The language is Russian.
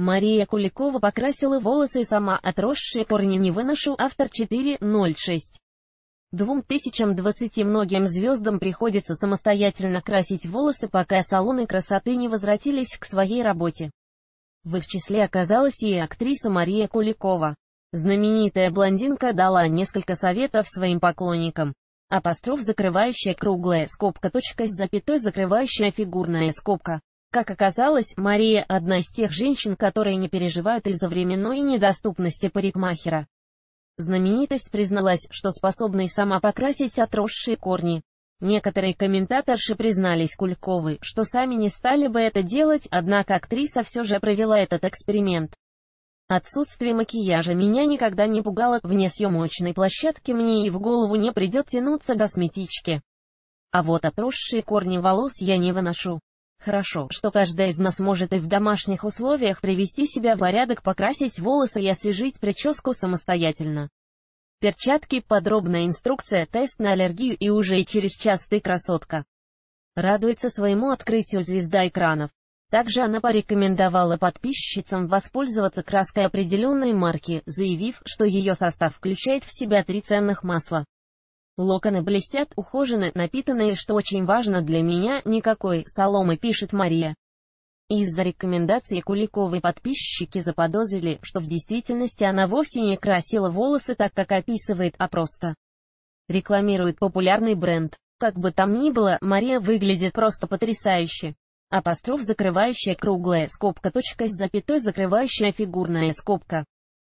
Мария Куликова покрасила волосы и сама отросшие корни не выношу. Автор 406. 2020 многим звездам приходится самостоятельно красить волосы, пока салоны красоты не возвратились к своей работе. В их числе оказалась и актриса Мария Куликова. Знаменитая блондинка дала несколько советов своим поклонникам. Апостроф закрывающая круглая скобка точка с запятой закрывающая фигурная скобка. Как оказалось, Мария – одна из тех женщин, которые не переживают из-за временной недоступности парикмахера. Знаменитость призналась, что способна и сама покрасить отросшие корни. Некоторые комментаторши признались кульковы, что сами не стали бы это делать, однако актриса все же провела этот эксперимент. Отсутствие макияжа меня никогда не пугало, вне съемочной площадки мне и в голову не придет тянуться косметички. А вот отросшие корни волос я не выношу. Хорошо, что каждая из нас может и в домашних условиях привести себя в порядок, покрасить волосы и освежить прическу самостоятельно. Перчатки, подробная инструкция, тест на аллергию и уже и через час ты красотка. Радуется своему открытию звезда экранов. Также она порекомендовала подписчицам воспользоваться краской определенной марки, заявив, что ее состав включает в себя три ценных масла. Локоны блестят, ухожены, напитанные, что очень важно для меня, никакой соломы, пишет Мария. Из-за рекомендации Куликовой подписчики заподозрили, что в действительности она вовсе не красила волосы так, как описывает, а просто рекламирует популярный бренд. Как бы там ни было, Мария выглядит просто потрясающе. Апостроф закрывающая круглая скобка точка с запятой закрывающая фигурная скобка.